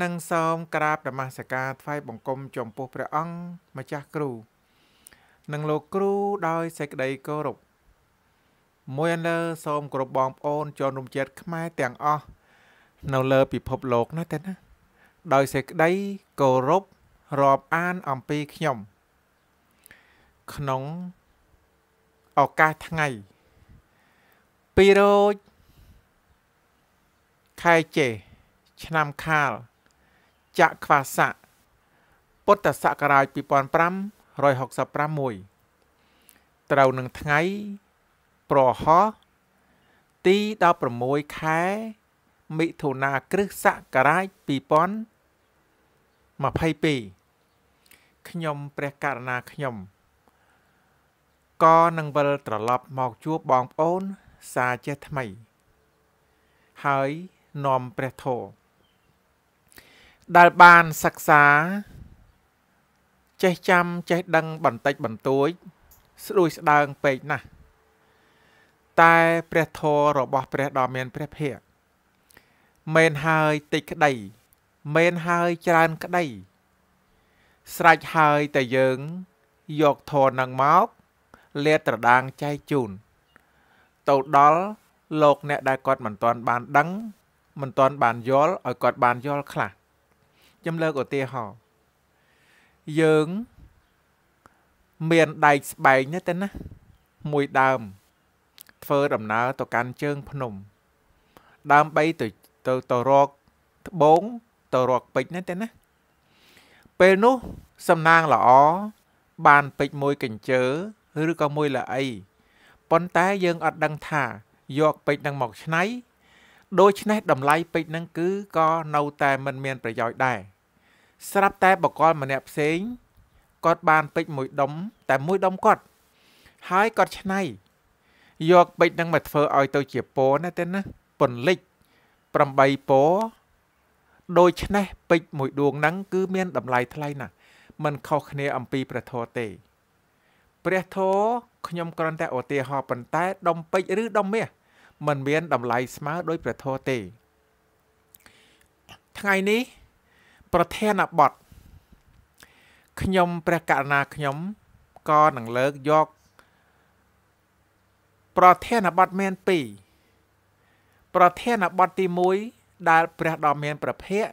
និងសូមក្រាបនមស្ការថ្វាយបង្គំចំពោះព្រះអង្គម្ចាស់គ្រូនិងលោកគ្រូដោយសេចក្តីគោរពមួយអលើសូមគោរពបងប្អូនជនរួមជាតិខ្មែរទាំងអស់នៅលើពិភពលោកណាទេណាដោយសេចក្តីគោរពរាប់អានអំពីខ្ញុំ ក្នុងឱកាសថ្ងៃ2រោចខែចេឆ្នាំខាល2023ចក្វាស័កពុទ្ធសករាជ2566ត្រូវនឹងថ្ងៃប្រហោះទី16ខែមិថុនាគ្រិស្តសករាជ2022ខ្ញុំព្រះករណាខ្ញុំក៏នឹងវិលត្រឡប់មកជួបបងប្អូនសាជាថ្មី ហើយនាំព្រះធម៌ដែលបានសិក្សា ចេះចាំចេះដឹងបន្តិចបន្តួចស្ដួយស្ដើងពេកណាស់តែព្រះធម៌របស់ ព្រះដ៏មាន ព្រះភិក្ខមែនហើយតិចក្តីមែនហើយច្រើនក្តីស្រេចហើយតែយើងយកធរនឹងមកលាតត្រដាងចែកជូនទៅដល់លោកអ្នក ដែលគាត់មិនទាន់បាន ដឹងមិនទាន់បានយល់ឲ្យគាត់បានយល់ខ្លះ។ខ្ញុំលើកឧទាហរណ៍យើងមានដែកស្បែងណាទៅណា មួយដើមធ្វើដំណើរទៅកាន់ជើងភ្នំដើម្បីទៅទៅទៅរកត្បូងទៅរកពេជ្រណាទៅណា ពេលនោះសំណាងល្អបានពេជ្រមួយកញ្ជើឬក៏មួយល្អីប៉ុន្តែយើងអត់ដឹងថាយកពេជ្រនឹងមកឆ្នៃ ដូច្នេះតម្លៃពេជ្រនឹងគឺក៏នៅតែមិនមានប្រយោជន៍ដែរស្រាប់តែបកលម្នាក់ផ្សេងគាត់បានពេជ្រមួយដុំតែមួយដុំគាត់ ហើយគាត់ឆ្នៃ យកពេជ្រនឹងមកធ្វើឲ្យទៅជាពណ៌ណាទេណាពន្លិច8ពណ៌ដូច្នេះពេជ្រមួយដួងហ្នឹងគឺមានតម្លៃថ្លៃណាស់มันខុសគ្នាអំពីព្រះធម៌ទេព្រះធម៌ខ្ញុំគ្រាន់តែឧទាហរណ៍ប៉ុន្តែដុំពេជ្រឬដុំមាសมันមានតម្លៃស្មើដោយព្រះធម៌ទេថ្ងៃនេះប្រធានបទខ្ញុំព្រះករណាខ្ញុំក៏នឹងលើកយកប្រធានបទមាន2ប្រធានបទទី1ដែលព្រះដ៏មាន ប្រភព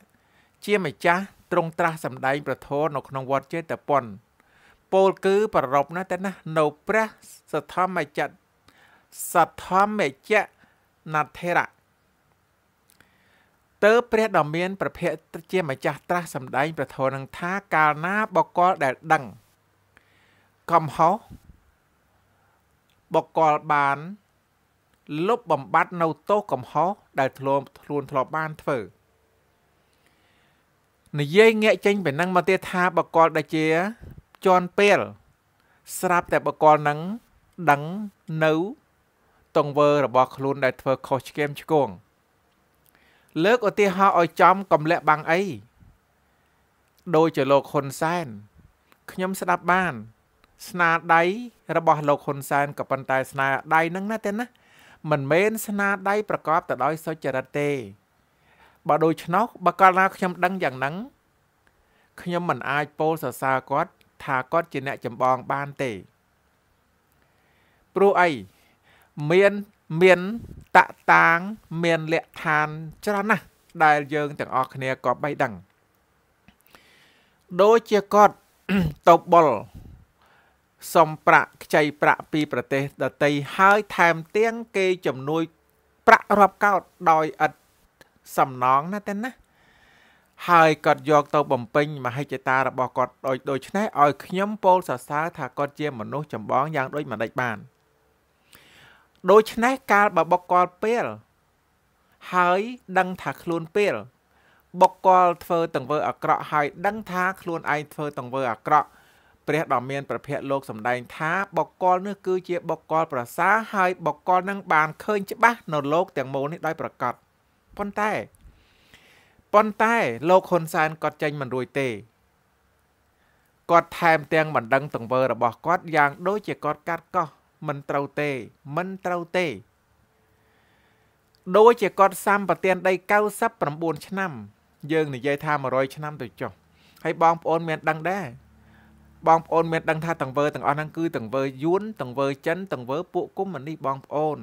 ជាម្ចាស់ទ្រង់ត្រាស់សម្ដែងប្រធរនៅក្នុងវត្តចេតពុនពោលគឺប្ររពណាស់តែណានៅព្រះសធម្មចតសធម្មចៈណធរៈតើព្រះដ៏មាន ប្រភពជាម្ចាស់ត្រាស់សម្ដែង ប្រធរនឹងថាកាលណាបកលដែលដឹងកំហុសបកលបានលុបបំបត្តិនៅទោសកំហុសដែលធ្លាប់ខ្លួនធ្លាប់បានធ្វើនិយាយងាកចេញពីនឹងមកទៀតថាបកលដែលជាជន់ពេល ស្រាប់តែបកលនឹងដឹងនៅទង្វើ របស់ខ្លួនដែលធ្វើខុសឆ្គៀមឆ្គងលើកឧទាហរណ៍ឲ្យចំកំលាក់បាំងអីដោយជាលោកហ៊ុនសែនខ្ញុំស្ដាប់បាន ស្នាដៃរបស់លោកហ៊ុនសែនក៏ប៉ុន្តែស្នាដៃនឹងណាទេណាមិនមែនស្នាដៃប្រកបទៅដោយសុចរិតទេបើដូច្នោះបើកាលណាខ្ញុំដឹងយ៉ាងហ្នឹងខ្ញុំមិនអាចពោលសរសើរគាត់ ថាគាត់ជាអ្នកចម្បងបានទេព្រោះអីមានមានតតាងមានលក្ខឋានច្រើនណាស់ដែលយើងទាំងអស់គ្នាក៏បីដឹងដូចជាគាត់តបុលសំប្រាក់ខ្ចីប្រាក់ពីប្រទេសដតីហើយថែមទាំងគេជំនួយប្រាក់រាប់កោតដោយឥតសំណងណាតែណា ហើយគាត់យកទៅបំពេញ មហិច្ឆតារបស់គាត់ដូចដូច្នេះឲ្យខ្ញុំពោលសរសើរថាគាត់ជាមនុស្សចម្បងយ៉ាង ដូចម្ដេចបាន។ដូច្នេះកាលបើបុគ្គលពេលហើយដឹងថាខ្លួនពេលបុគ្គលធ្វើទង្វើអាក្រក់ហើយដឹងថាខ្លួនឯងធ្វើទង្វើអាក្រក់ព្រះដ៏មានប្រភពលោកសម្ដែងថាបុគ្គលនេះគឺជាបុគ្គលប្រសើរហើយបុគ្គលនឹងបានឃើញ ច្បាស់នៅលោកទាំងមូលនេះដោយប្រកបប៉ុន្តែប៉ុន្តែលោកហ៊ុនសែនគាត់ចេញមិនរួចទេគាត់ថែមទាំងបណ្ដឹងទង្វើរបស់គាត់យ៉ាងដូចជាគាត់កាត់កោះមិនត្រូវទេមិនត្រូវទេដូចជាគាត់សម្បទានដី99ឆ្នាំ យើងនិយាយថា100ឆ្នាំទៅចុះហើយបងប្អូនមានដឹងដែរបងប្អូនមានដឹងថាទាំងវើទាំងអស់ហ្នឹងគឺទាំងវើយួនទាំងវើចិនទាំងវើពួកគុំមនេះបងប្អូន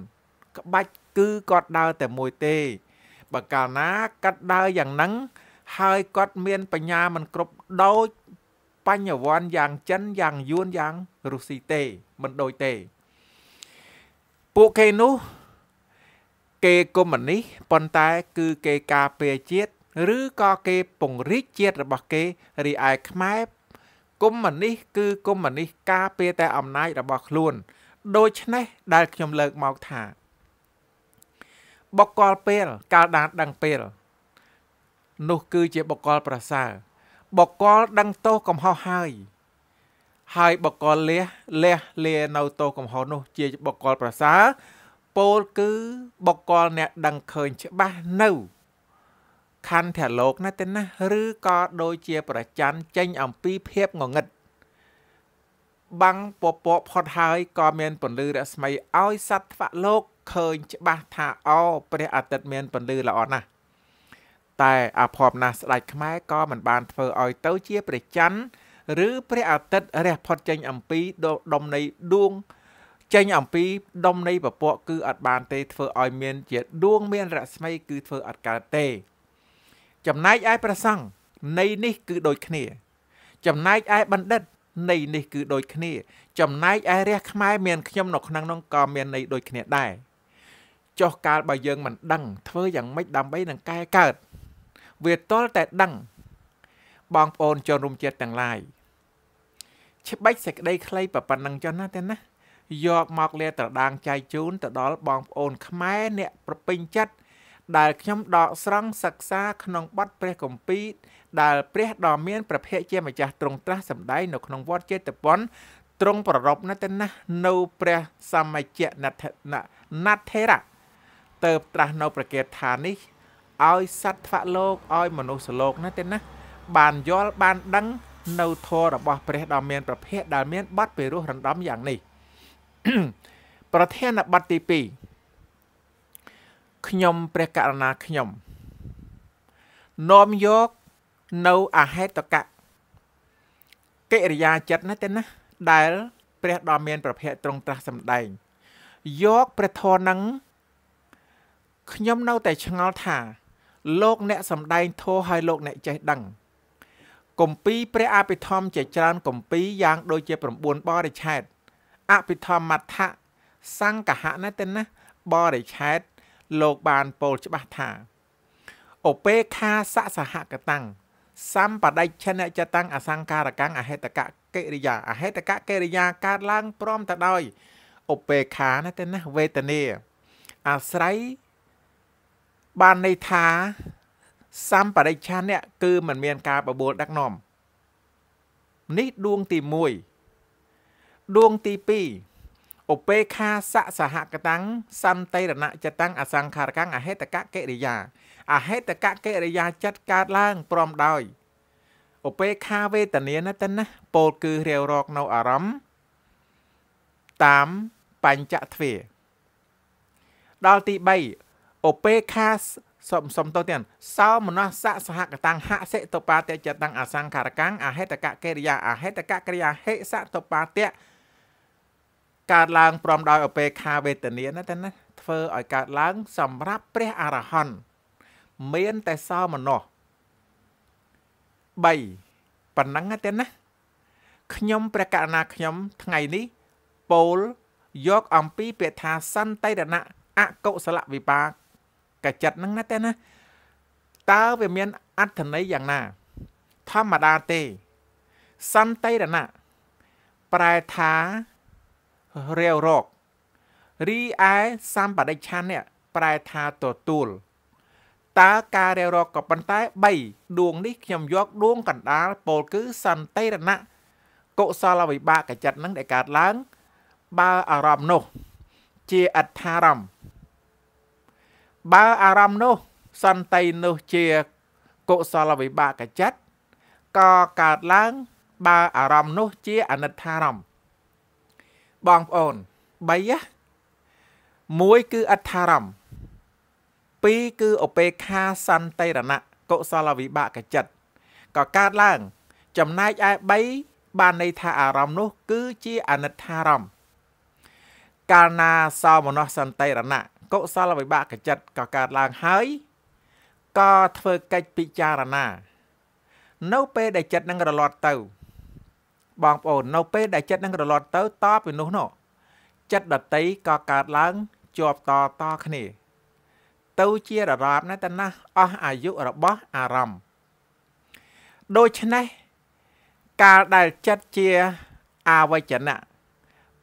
ក្បាច់គឺគាត់ដើរតែមួយទេបើកាលណាកាត់ដើរយ៉ាងហ្នឹងហើយគាត់មានបញ្ញាមិនគ្រប់ដូចបញ្ញវន្តយ៉ាងចិនយ៉ាងយួនយ៉ាងរុស្ស៊ីទេមិនដូចទេពួកគេនោះ គេកុំមុនីប៉ុន្តែ គឺគេការពារជាតិឬក៏គេពង្រីកជាតិរបស់គេរីឯខ្មែរកុំមុនីគឺកុំមុនីការពារតែអំណាចរបស់ខ្លួន ដូច្នេះដែលខ្ញុំលើកមកថាបកលពេលកាលដានដឹងពេល នោះគឺជាបកលប្រសើរបកលដឹងទោសកំហុសហើយហើយបកលលះលះលានៅតោកំហុសនោះជាបកលប្រសើរពោលគឺបកលអ្នកដឹងឃើញច្បាស់នៅខន្ធៈលោកណាទេណាឬក៏ដូចជា ប្រច័នចេញអំពីភាពងងឹតបាំងពពកផុតហើយក៏មានពន្លឺរស្មីឲ្យសត្វថ្វាក់លោកឃើញច្បាស់ថាអព្រះអាទិត្យមានពន្លឺល្អណាស់តែអភ័ព្វណាស់ស្ដេចខ្មែរក៏មិនបានធ្វើឲ្យទៅជាព្រះច័ន្ទឬព្រះអាទិត្យរះផុតចេញអំពីដុំនៃដួង ចេញអំពីដុំនៃពពកគឺអត់បានទេធ្វើឲ្យមានជាដួងមានរស្មី គឺធ្វើអត់កើតទេចំណែកឯព្រះសង្ឃនៃនេះគឺដូចគ្នា ចំណែកឯបណ្ឌិតនៃនេះគឺដូចគ្នាចំណែកឯរះខ្មែរមានខ្ញុំនៅក្នុងនោះក៏មាននៃដូចគ្នាដែរចុះកាលបើយើងមិនដឹងធ្វើយ៉ាងម៉េចដើម្បីនឹងកែកើតវាតលតែដឹងបងប្អូនជនរួមជាតិទាំងឡាយច្បិចសេចក្តីខ្លីប៉ុណ្ណឹងចុះណាទេណាយកមកលាត្រដាងចែកជូនទៅដល់បងប្អូនខ្មែរអ្នកប្រពេញចិត្តដែលខ្ញុំដកស្រង់សិក្សាក្នុងបទព្រះគម្ពីរដែលព្រះដ៏មានព្រះភិក្ខជាម្ចាស់ទ្រង់ត្រាស់សម្ដែងនៅក្នុងវត្តចេតបុនទ្រង់ប្ររពណតនៈនៅព្រះសម្មជៈណថេរៈទៅត្រាស់នៅប្រកាសថានេះឲ្យសត្វថ្វាក់លោកឲ្យ មនុស្សលោកណាទេណាបានយល់បានដឹងនៅធម៌របស់ព្រះដ៏មានប្រភពដែលមានប័ណ្ណពិរោះរំដំយ៉ាងនេះប្រធានប័ណ្ណទី2ខ្ញុំព្រះករណាខ្ញុំនាំយកនៅអហេតុកៈកិរិយាចិត្តណាទេណាដែលព្រះដ៏មានប្រភពត្រង់ត្រាស់សម្ដែងយកព្រះធម៌នឹងខ្ញុំនៅតែឆ្ងល់ថាលោកអ្នកសម្ដែងធម៌ឲ្យលោកអ្នកចេះដឹងគម្ពីរព្រះអភិធម្មជាច្រើនគម្ពីរយ៉ាងដូចជា9បរិឆេទអភិធម្មថៈសង្កហណេតនៈបរិឆេទលោកបានពោលច្បាស់ថាអពេខាសសហកតាំងសម្បដិឆនចតាំងអសង្ការកាំងអហេតកកិរិយា អហេតកកិរិយាកើតឡើងព្រមទៅដោយអពេខាណេតនៈវេទនាអាស្រ័យបានន័យថាសម្បរិច្ឆានេះគឺมันមានការបបួលដឹកនាំនេះដួងទី1ដួងទី2ឧបេខាសសហកតាំងសន្តិរណចិត្តังអសង្ខារកាំងអហេតកកិរិយា អហេតកកិរិយាចិត្តកើតឡើងព្រមដោយឧបេខាវេទនាណតណាពោលគឺរាវរកនៅអារម្មណ៍តាមបញ្ចទ្វាដល់ទី3ឧបេខាសុំសុំទៅទៀតសោមនស្សៈសហកតាំងហសិតបាតេចតាំងអសង្ខារកាំងអហេតកកិរិយាអហេតកកិរិយាហិសតបាតេកើតឡើងព្រមដោយអបេខាវេទនាណាតែណាធ្វើឲ្យកើតឡើងសម្រាប់ព្រះអរហន្តមានតែសោមនស្ស3ប៉ុណ្ណឹងទេណាខ្ញុំព្រះករណាខ្ញុំថ្ងៃនេះពោលយកអំពីពាក្យថាសន្តិរណៈអកុសលវិបាកកចិត្តហ្នឹងណាតែណាតើវាមានអត្ថន័យយ៉ាងណាធម្មតាទេសន្តិរណៈប្រែថារាវរករីឯសម្បដិឆាននេះប្រែថាទទួលតើការរាវរកក៏ប៉ុន្តែ3ដួង នេះខ្ញុំយកដួង កណ្ដាលពលគឺសន្តិរណៈកុសលវិបាកចិត្តនឹងដែលកើតឡើង បើអារម្មណ៍នោះជាអដ្ឋារម្មណ៍បើអារម្មណ៍នោះ សន្តិនោះជាកុសលវិបាកចិត្តក៏កើតឡើងបើអារម្មណ៍នោះ ជាអនិច្ចារម្មណ៍បងប្អូន3មួយគឺអត្ថារម្មណ៍2គឺឧបេក្ខាសន្តិរណៈកុសលវិបាកចិត្តក៏កើតឡើង ចំណែកឯ3បានន័យថាអារម្មណ៍នោះ គឺជាអនិច្ចារម្មណ៍កាលណាសោមនស្សសន្តិរណៈកុសលវិបាកចិត្តក៏កើតឡើងហើយក៏ធ្វើកិច្ចពិចារណា នៅពេលដែលចិត្តនឹងរលត់ទៅ បងប្អូននៅពេលដែលចិត្តនឹងរលត់ទៅតពីនោះនោះ ចិត្តដតីក៏កើតឡើងជាប់តតគ្នាទៅជាររាបណាស់តណាស់អស់អាយុរបស់អារម្មណ៍ដូច្នេះកាលដែលចិត្តជាអវចនៈ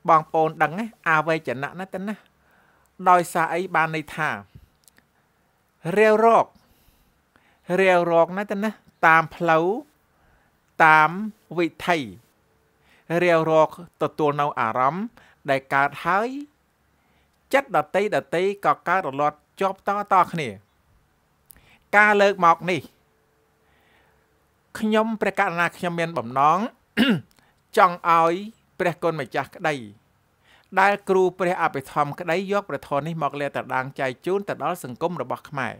បងប្អូនដឹងណាអវេចនៈណាទៅណាដោយសារអីបានន័យថារាវរករាវរកណាទៅណាតាមផ្លូវតាមវិថីរាវរកទទួលនៅអារម្មណ៍ដែលកើតហើយ ចិត្តដតីដតីក៏កើតរលត់ជាប់តតគ្នា ការលើកមកនេះខ្ញុំព្រះករណាខ្ញុំមានបំណងចង់ឲ្យព្រះគុណម្ចាស់ក្តីដែលគ្រូព្រះអភិធម្មក្តីយកព្រះធម៌នេះមកលាតត្រដាងចែកជូនទៅដល់សង្គមរបស់ខ្មែរ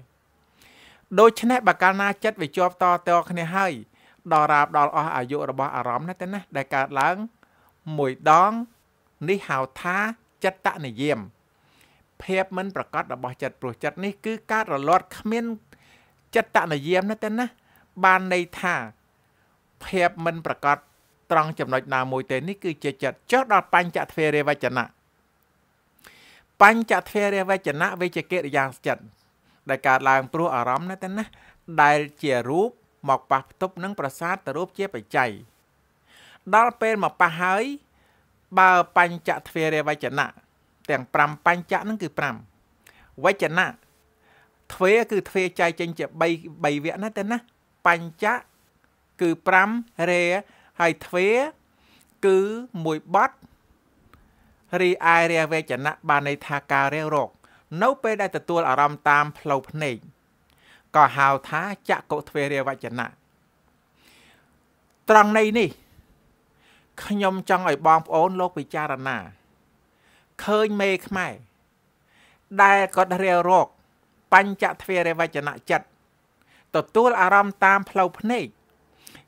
ដូច្នេះបើកាលណាចិត្តវាជាប់តតគ្នាហើយដល់រាប ដល់អស់អាយុរបស់អារម្មណ៍ណាទៅណាដែលកើតឡើងមួយដងនេះហៅថាចិត្តនិយមភាពមិន ប្រកបរបស់ចិត្តព្រោះចិត្តនេះគឺការរលត់គ្មានចិត្តនិយមណាទៅណាបានន័យថាភាពមិន ប្រកបត្រង់ចំណុចណាមួយទេនេះគឺជាចិត្តចុះដល់បញ្ចទ្វេរវចនៈបញ្ចទ្វេរវចនៈវិជ្ជកិរិយាចិត្តដែលកើតឡើងព្រោះអារម្មណ៍ណាតែណា ដែលជារូបមកប៉ះផ្ទប់នឹងប្រសាទទៅរូបជាបច្ច័យដល់ពេលមកប៉ះហើយបើបញ្ចទ្វេរវចនៈទាំង5បញ្ចៈនឹងគឺ5វចនៈទ្វេគឺទ្វេចែកចេញជា3 3វគ្គណាតែណាបញ្ចៈគឺ5រេហើយទ្វេគឺមួយបត់រីឯរះវេចនៈបានន័យថាការរះរក នៅ ពេលដែលទទួលអារម្មណ៍តាមផ្លូវភ្នែកក៏ហៅថាចក្ខុទ្វេរវចនៈត្រង់នៃនេះខ្ញុំចង់ឲ្យបងប្អូនលោកពិចារណាឃើញមេខ្មែរដែលគាត់រាវរកបញ្ចទ្វេរវចនៈចិត្តទទួលអារម្មណ៍តាម ផ្លូវភ្នែក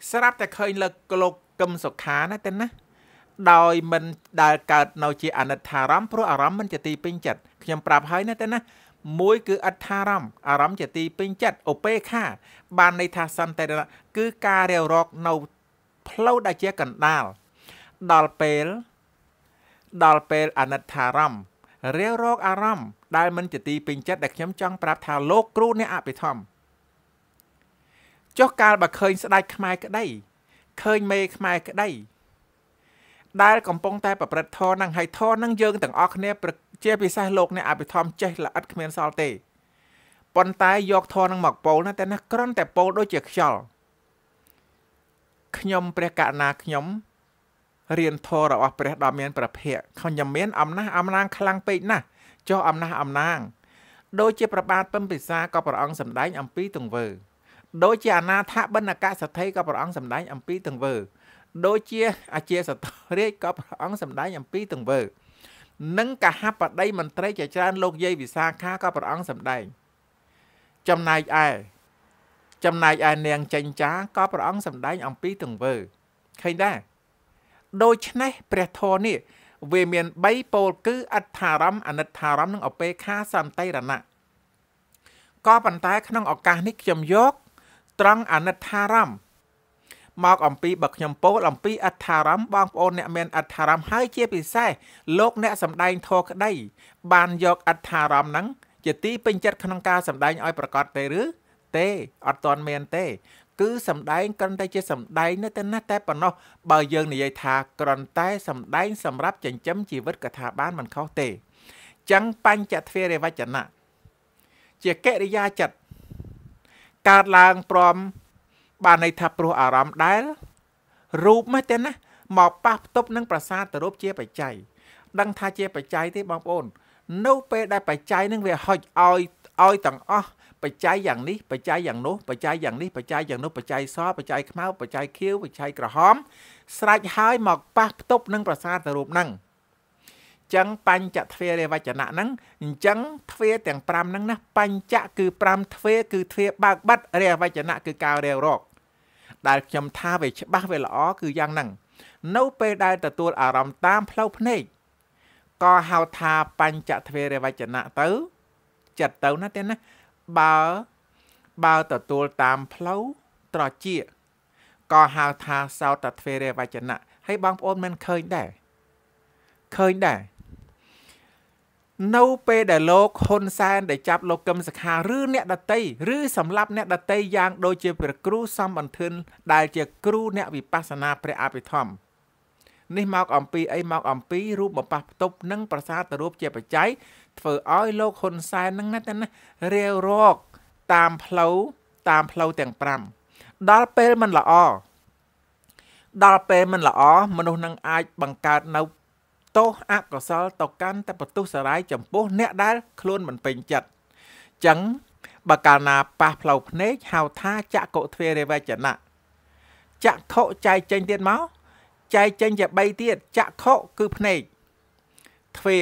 ស្រាប់តែឃើញលើកលោកកឹមសុខាណាទៅណាដោយមិនដែលកើតនៅ ជាអនិច្ចារម្មណ៍ព្រោះអារម្មណ៍មិនជាទីពេញចិត្តខ្ញុំប្រាប់ហើយណាទៅណាមួយគឺអត្ថារម្មណ៍អារម្មណ៍ជាទីពេញចិត្តឧបេខា បានន័យថាសន្តិរៈគឺការរាវរកនៅផ្លូវដែលជាកណ្ដាលដល់ពេលដល់ពេលអនិច្ចារម្មណ៍រាវរកអារម្មណ៍ដែលមិនជាទីពេញចិត្តដែលខ្ញុំចង់ប្រាប់ថាលោកគ្រូអ្នកអភិធម្មចុះកាលបើឃើញស្ដេចខ្មែរក្តីឃើញមេខ្មែរក្តីដែលកំពុងតែប្រព្រឹត្តធរនឹងហើយធរនឹងយើងទាំងអស់គ្នាជាពិសេសលោកអ្នកអភិធម្មចេះល្អិតគ្មានសល់ទេប៉ុន្តែយកធរនឹងមកពោលណាតែណាក្រន់តែពោលដូចជាខ្យល់ខ្ញុំព្រះកណាខ្ញុំរៀនធររបស់ព្រះដ៏មានប្រភពខ្ញុំមានអំណះអំណាងខ្លាំងពេកណាស់ចុះអំណះអំណាង ដូចជាប្របាទពំពិសាក៏ព្រះអង្គសម្ដែងអំពីទង្វើដូចជាអនាថាបិណ្ឌអកសទ្ធិក៏ព្រះអង្គសម្ដែងអំពីទង្វើដូចជាអាជាសតរាជក៏ព្រះអង្គសម្ដែងអំពីទង្វើនិងកហបតីមន្ត្រីជាច្រើនលោកយាយវិសាខាក៏ព្រះអង្គសម្ដែងចំណែកឯចំណែកឯនាងចិញ្ចាក៏ព្រះអង្គសម្ដែងអំពីទង្វើឃើញដែរដូច្នេះព្រះធម៌នេះវាមាន3ពោលគឺអត្ថារម្មអនិត្ថារម្មនិងអបេខាសន្តិរណៈក៏ប៉ុន្តែក្នុងឱកាសនេះខ្ញុំយកត្រង់អនិច្ចារម្មមកអំពីបើខ្ញុំពោលអំពីអត្ថារម្មបងប្អូនអ្នកមានអត្ថារម្មហើយជាពិសេសលោកអ្នកសម្ដែងធរក្តី បានយកអត្ថារម្មហ្នឹងជាទីពេញចិត្តក្នុងការសម្ដែងឲ្យប្រកបទេឬទេអត់ទាន់មានទេ គឺសម្ដែងគ្រាន់តែជាសម្ដែង នៅតែណាតែប៉ុណ្ណោះបើយើងនិយាយថាគ្រាន់តែ សម្ដែងសម្រាប់ចិញ្ចឹមជីវិតកថាបានមិនខុសទេចឹងបញ្ចទ្វេរវចនៈជាកិរិយាចិត្តកើតឡើងព្រមបានន័យថាព្រោះអារម្មណ៍ដែលរូបមកទេណាមកប៉ះផ្ទប់នឹងប្រសាទរូបជា បច្ច័យដឹង ថាជា បច្ច័យទេបងប្អូន នៅពេលដែលបច្ច័យនឹងវាហុចឲ្យឲ្យទាំងអស់បច្ច័យយ៉ាងនេះបច្ច័យយ៉ាងនោះបច្ច័យយ៉ាងនេះបច្ច័យយ៉ាងនោះបច្ច័យសបច្ច័យខ្មៅបច្ច័យខៀវបច្ច័យក្រហម ស្រេចហើយមកប៉ះផ្ទប់នឹងប្រសាទរូបហ្នឹងចឹងបញ្ចទ្វេរវចនៈហ្នឹងអញ្ចឹងទ្វេទាំង5ហ្នឹងណាបញ្ចគឺ5ទ្វេគឺទ្វេបើកបាត់រវចនៈគឺការរាវរក ដែលខ្ញុំថាវាច្បាស់វាល្អគឺយ៉ាងហ្នឹងនៅពេលដែល ទទួលអារម្មណ៍តាមផ្លូវភ្នែកក៏ហៅថាបញ្ចទ្វេរវចនៈទៅ ចិត្តទៅណាទេណាបើបើទទួលតាមផ្លូវត្រជាក៏ហៅថាសោតទ្វេរវចនៈហើយបងប្អូនមិនឃើញដែរឃើញដែរនៅពេលដែលលោកហ៊ុនសែនដែលចាប់លោកកឹមសុខាឬអ្នកដតីឬសម្លាប់អ្នកដតីយ៉ាង ដូចជាព្រះគ្រូសំបន្ទឿនដែលជាគ្រូអ្នកវិបស្សនាព្រះអភិធម្មនេះមកអំពីអីមកអំពីរូបបបាស់ផ្ទប់និងប្រសាទរូបជាបច្ច័យធ្វើឲ្យលោកហ៊ុនសែននឹងណាតែណារាវរកតាមផ្លូវតាមផ្លូវទាំង5ដល់ពេលมันល្អដល់ពេលมันល្អ មនុស្សនឹងអាចបង្កើតនៅទោសអកុសលទៅកាន់តែបន្ទុះសារាយចំពោះអ្នកដែលខ្លួនមិនពេញចិត្តចឹងបើកាលណាប៉ះផ្លូវភ្នែកហៅថាចក្កុទ្វេរវចនៈចក្ខុចែកចេញទៀតមកចែកចេញជា3ទៀតចក្ខុគឺភ្នែកទ្វេ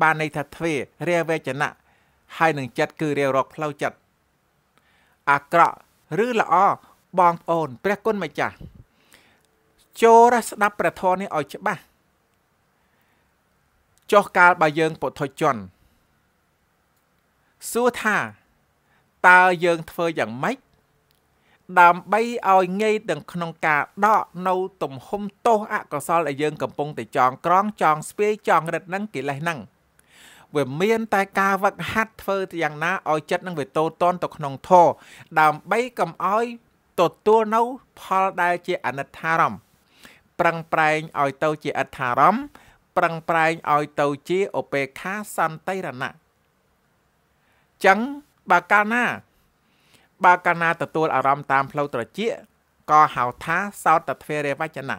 បានន័យថាទ្វេរវចនៈហើយនឹងចិត្តគឺរាវរកផ្លូវចិត្តអាក្រក់ឬល្អបងប្អូន ព្រះគុណម្ចាស់ចូលស្ដាប់ព្រះធម៌នេះឲ្យច្បាស់ចុះកាលបើយើងពុទ្ធជនសួរថា តើយើងធ្វើយ៉ាងម៉េចដើម្បីឲ្យងាយទាំងក្នុងការដកនៅទំហំទោសអកុសលដែលយើងកំពុងតែចងក្រងចងស្ពាយចងរិតនឹងកិលេសនឹងវាមានតែការវឹកហាត់ធ្វើទៅយ៉ាងណាឲ្យចិត្តនឹងវាតូតតន់ទៅក្នុងធម៌ដើម្បីកុំឲ្យទទួលនៅផលដែលជាអនិច្ចារម្មណ៍ប្រឹងប្រែងឲ្យទៅជាអត្ថារម្មណ៍ប្រឹងប្រែងឲ្យទៅជាឧបេក្ខាសន្តិរណៈចឹងបើកាលណាបើកាលណាទទួលអារម្មណ៍តាមផ្លូវត្រចៀកក៏ហៅថាសោតទ្វេរវចនៈ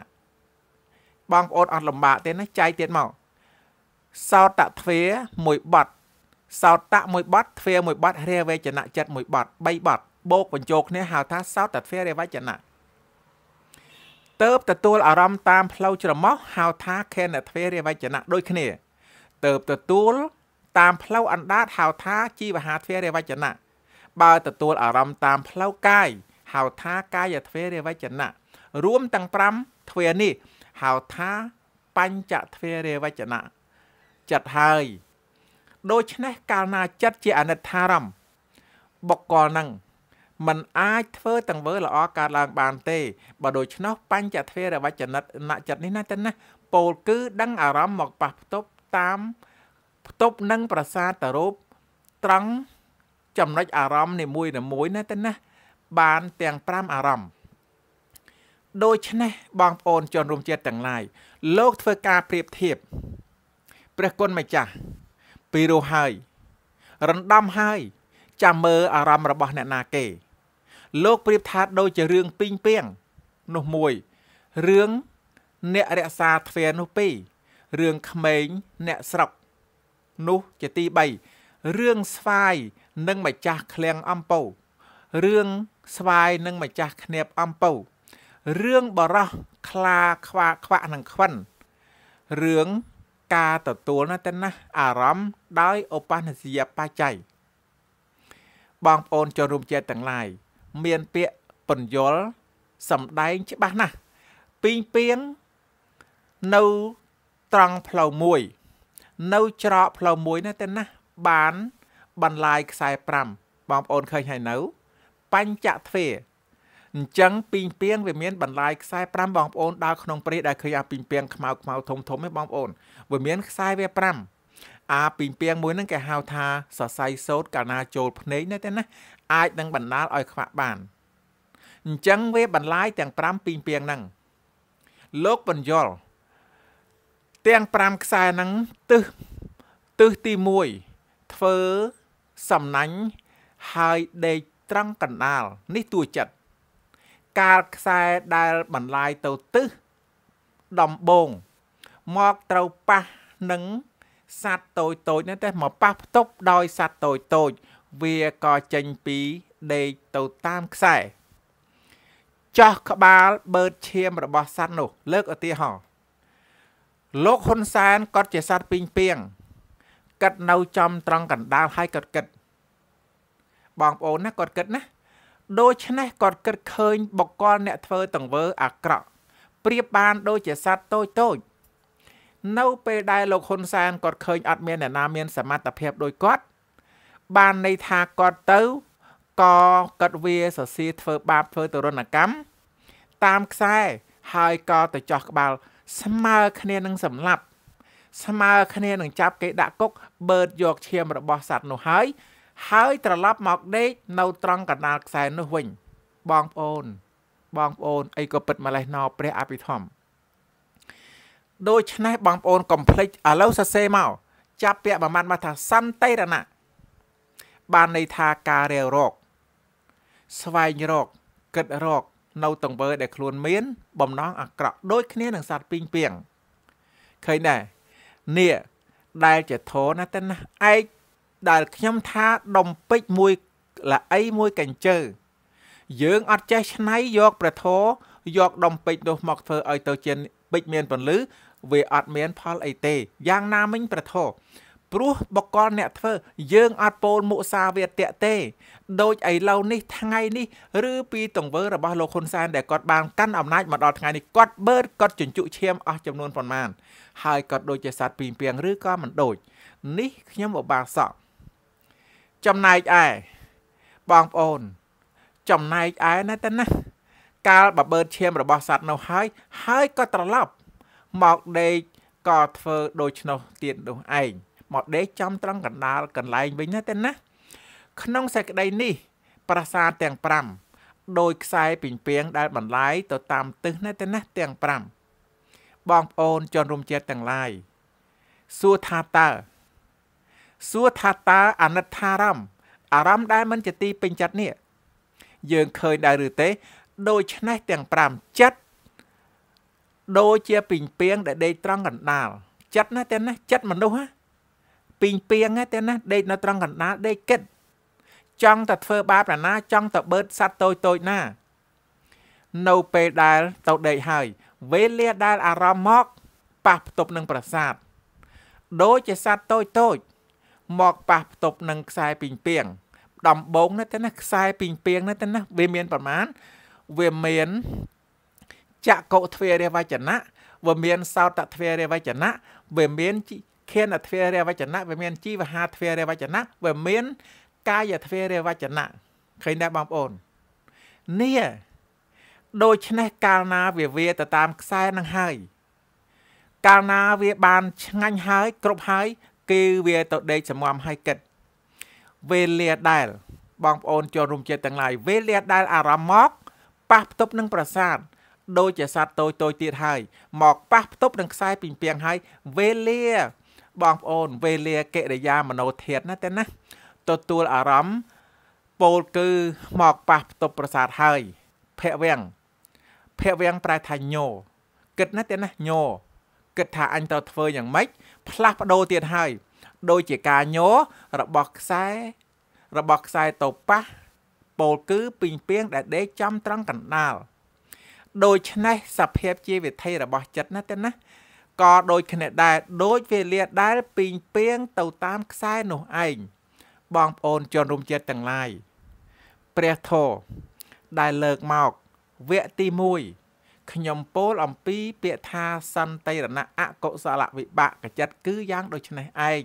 បងប្អូនអត់លំបាកទេណាចែកទៀតមកសោតទ្វេមួយបត់សោតៈមួយបត់ទ្វេមួយបត់រាវេចនៈចិត្តមួយបត់3បត់បូកបញ្ចូលគ្នាហៅថាសោតទ្វេរវចនៈទៅទទួលអារម្មណ៍តាមផ្លូវច្រមុះហៅថាខេណទ្វេរវចនៈដូចគ្នាទៅទទួលតាមផ្លូវអណ្ដាតហៅថាជីវហាទ្វេរវចនៈបើទទួលអារម្មណ៍តាម ផ្លូវកាយហៅថាកាយទ្វេរវចនៈរួមទាំង5ទ្វេនេះហៅថាបញ្ចទ្វេរវចនៈចិត្តហើយដូច្នេះកាលណាចិត្តជាអនិច្ចារម្មបុគ្គលនឹងมันអាចធ្វើតង្វើល្អកើតឡើងបានទេបើដូច្នោះបញ្ចទ្វេរវចនិតណចិត្តនេះណាទៅណាពោលគឺដឹងអារម្មណ៍មកប៉ះផ្ទប់តាមផ្ទប់និងប្រសាទរូបត្រង់ចំណុចអារម្មណ៍នីមួយៗមួយណាទៅណា បានទាំង5អារម្មណ៍ដូច្នេះបងប្អូនជនរួមជាតិទាំងឡាយលោកធ្វើការប្រៀបធៀបព្រះគុណម្ចាស់ពីរោះហើយរំដំហើយចាំមើលអារម្មណ៍របស់អ្នកណាគេលោកប្រៀបថាដូចជារឿងពីងពីងនោះមួយរឿងអ្នករក្សាទ្វារនោះពីររឿងក្មេងអ្នកស្រុកនោះជាទី3រឿងស្វាយនិងម្ចាស់ឃ្លាំងអំពៅរឿងស្វាយនិងម្ចាស់គ្នាបអំពៅរឿងបរោះខ្លាខ្វាខ្វាក់និងខ្វិនរឿងការទទួលណាតណាអារម្មណ៍ដោយឧបនិស្សយបច្ច័យបងប្អូនចូលរួមជាទាំងឡាយមានពាក្យពន្យល់សំដែងច្បាស់ណាស់ពីងពីងនៅត្រង់ផ្លូវមួយនៅច្រកផ្លូវមួយណាទៅណា បានបន្លាយខ្សែ5បងប្អូនឃើញហើយនៅបញ្ចៈទ្វេអញ្ចឹងពីងពីងវាមានបន្លាយខ្សែ5បងប្អូនដើរក្នុងព្រៃដែលឃើញអាពីងពីងខ្មៅខ្មៅធំធំឯងបងប្អូនវាមានខ្សែវា5អាពីងពីងមួយហ្នឹងគេហៅថាសរសៃសូត្រកាលណាចូលភ្នែកណាទេណាអាចនឹងបណ្ដាលឲ្យខ្វាក់បានអញ្ចឹងវា បន្លាយទាំង5ពីងពីងហ្នឹងលោកបញ្យលទាំង5ខ្សែហ្នឹងទិសទិសទី1ធ្វើសំណាញ់ហើយដេកត្រង់កណ្ដាល នេះទួចិត្តកាលខ្សែដែលបន្លាយទៅទិសដំបងមកត្រូវប៉ះនឹងសัตว์តូចតូចនេះតែមកប៉ះផ្ទប់ដោយសัตว์តូចតូចវាក៏ចេញពីដេកទៅតាមខ្សែ ចោះក្បាលបឺតឈាមរបស់សត្វនោះ លើកឧទាហរណ៍លោកហ៊ុនសែនគាត់ជាសត្វពីងពីងកាត់នៅចំត្រង់កណ្ដាលហើយគាត់គិត បងប្អូនណាគាត់គិតណាដូច្នេះគាត់គិតឃើញបកគលអ្នកធ្វើតង្វើអាក្រក់ប្រៀបបានដូចជាសត្វតូចតូច នៅ ពេលដែលលោកហ៊ុនសែនគាត់ឃើញអត់មានអ្នកណាមានសមត្ថភាពដូចគាត់បានន័យថាគាត់ទៅក៏គាត់វាសរសៀធ្វើបាបធ្វើទរណកម្មតាមខ្សែហើយក៏ទៅចោះក្បាលស្មើគ្នានឹងសម្លាប់ស្មើគ្នានឹងចាប់គេដាក់គុកបឺតយកឈាមរបស់សត្វនោះហើយហើយ ត្រឡប់មកដេកនៅត្រង់កណ្ដាលខ្សែនោះវិញបងប្អូន បងប្អូនអីក៏ពិតម្លេះណោព្រះអភិធម្មដូច្នេះបងប្អូនកំភ្លេចឥឡូវសរសេរមកចាប់ពាក្យប្រមាណមកថាសន្តិរណៈបានន័យថាការរាវរក ស្វែងរកគិតរក នៅទង្វើដែលខ្លួនមាន បំណងអាក្រក់ដូចគ្នានឹងសត្វពីងពីងឃើញដែរនេះដែលជាធរណាទៅណាឯកដែលខ្ញុំថាដុំពេជ្រមួយល្អីមួយកញ្ជើយើងអត់ចេះឆ្នៃយកព្រះធរយកដុំពេជ្រនោះមកធ្វើឲ្យទៅជាពេជ្រមានពន្លឺវាអត់មានផលអីទេយ៉ាងណាមិញព្រះធរព្រោះបកលអ្នកធ្វើយើងអត់ពោលមុសាវាតៈទេ ដូចឥឡូវនេះថ្ងៃនេះឬពីទង្វើរបស់លោកហ៊ុនសែនដែលគាត់បានកាន់អំណាចមកដល់ថ្ងៃនេះគាត់បឺតគាត់ជញ្ជក់ឈាមអស់ចំនួនប៉ុន្មានហើយគាត់ដូចជាសត្វពីងពីងឬក៏មិនដូចនេះខ្ញុំបបាក់សក់ចំណែកឯបងប្អូន ចំណែកឯណាតើណាកាលបើបឺតឈាមរបស់សត្វនោះហើយ ហើយក៏ត្រឡប់មកដេកក៏ធ្វើដូច្នោះទៀតនោះឯងមកដេកចំត្រង់កណ្ដាលកន្លែងវិញណាទេណាក្នុង សេចក្តីនេះប្រាសាទទាំង5ដោយខ្សែពីងពីងដែលបន្លាយទៅតាមទិសណាទេណាទាំង5បងប្អូនជនរួមជាតិទាំងឡាយសួរថាតើសួរថាតើអនិច្ចារម្មណ៍អារម្មណ៍ដែលមិនជាទីពេញចិត្តនេះយើងឃើញដែរឬទេ ដូច្នេះទាំង5ចិត្តដូចជាពីងពីងដែលដេកត្រង់កណ្ដាល ចិត្តណាទាំងណា ចិត្តមនុស្សណាពីងពីងទេណាដេកនៅត្រង់កណ្ដាលដេកគិត ចង់តែធ្វើបាបណាណា ចង់តែបឺតសัตว์តូចតូចណានៅពេលដែលទៅដេកហើយវេលាដែលអារម្មណ៍មកប៉ះផ្ទប់នឹងប្រាសាទដូចជាសัตว์តូចតូចមកប៉ះផ្ទប់នឹងខ្សែពីងពីងដំបងណាទៅណាខ្សែពីងពីងណាទៅណាវាមាន ប្រមាណវាមានចកកោទ្វេរវចនៈវាមានសោតទ្វេរវចនៈវាមានខេនទ្វេរវចនៈវាមានជីវហាទ្វេរវចនៈវាមានកាយទ្វេរវចនៈឃើញដែរបងប្អូននេះដូច្នេះកាលណាវាវាទៅតាមខ្សែនឹងហើយកាលណាវាបានឆ្ងាញ់ហើយគ្រប់ហើយ គឺវាទៅដេកសមុំហើយគិតវេលាដែលបងប្អូនចូលរួមជាទាំងឡាយវេលាដែលអារម្មណ៍មកប៉ះផ្ទប់នឹងប្រាសាទដូចជាសត្វតូចតូចទៀតហើយមកប៉ះផ្ទប់នឹងខ្សែពីពាំងហើយវេលាបងប្អូនវេលាកិរិយាមโนធាតណាតែណាទទួលអារម្មណ៍ពោលគឺមកប៉ះផ្ទប់ប្រសាទហើយភៈវាំងភៈវាំងប្រែថាញោគិតណាតែណាញោគិតថាអញត្រូវធ្វើយ៉ាងម៉េចផ្លាស់ប្ដូរទៀតហើយដូចជាការញោរបស់ខ្សែរបស់ខ្សែទៅប៉ះពោលគឺពីងពីងដែលដេកចំត្រង់កណ្ដាល ដូច្នេះសភាពជាវិធ័យរបស់ចិត្តណាទេណាក៏ដូចគ្នាដែរដូចវេលា ដែលពីងពីងទៅតាមខ្សែនោះឯងបងប្អូនជនរួមជាតិទាំងឡាយព្រះធរដែលលើកមកវគ្គទី1ខ្ញុំពោលអំពី ពាក្យថាសន្តិរណៈអកុសលវិបាកកចិត្តគឺយ៉ាង ដូចនេះឯង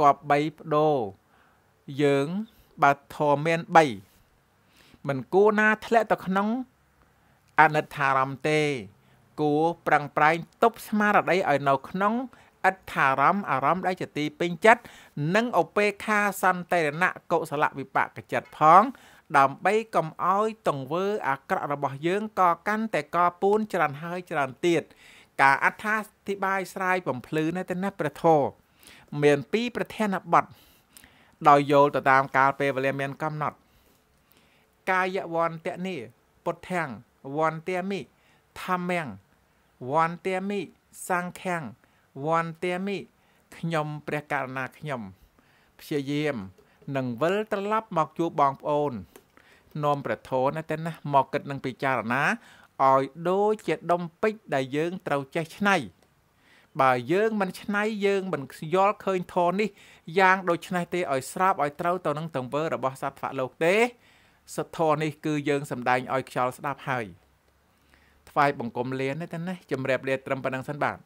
គប3បដូរយើងបើធរមាន3មិនគួរណាធ្លាក់ទៅក្នុងអនិច្ចារម្មទេគួរប្រឹងប្រែងទប់ស្មារតីឲ្យនៅក្នុងអដ្ឋារម្មណ៍អារម្មណ៍ដែលជាទីពេញចិត្តនិងឧបេក្ខាសន្តិរណៈកុសលវិបកចិត្តផង ដើម្បីកុំឲ្យទង្វើ អាក្រក់របស់យើងក៏កាន់តែកពួនច្រើនហើយច្រើនទៀតការអត្ថាធិប្បាយស្រាយបំភ្លឺនៅទៅណាព្រះធរមានពីរប្រធានបទដោយយោលទៅតាមកាលពេលវេលាមានកំណត់កាយវន្តនីពុទ្ធាំងវន្តមិធម្មំវ័នទាមិសង្ខាំងវ័នទាមិខ្ញុំព្រះករណាខ្ញុំព្យាយាមនឹងវិលត្រឡប់មកជួបបងប្អូននាំព្រះធនតែណា មកគិតនឹងពិចារណាឲ្យដូចជាដុំពេជ្រដែលយើងត្រូវចេះឆ្នៃ បើយើងមិនឆ្នៃយើងមិនខ្យល់ឃើញធននេះយ៉ាងដូចនេះទេឲ្យស្របឲ្យត្រូវទៅនឹងទង្វើរបស់សត្វផលោកទេសទ្ធធននេះគឺយើងសម្ដែងឲ្យខ្យល់ស្ដាប់ហើយថ្វាយបង្គំលានទេតាណាជំរាបលាត្រឹមប៉ុណ្ណឹងសិនបាទ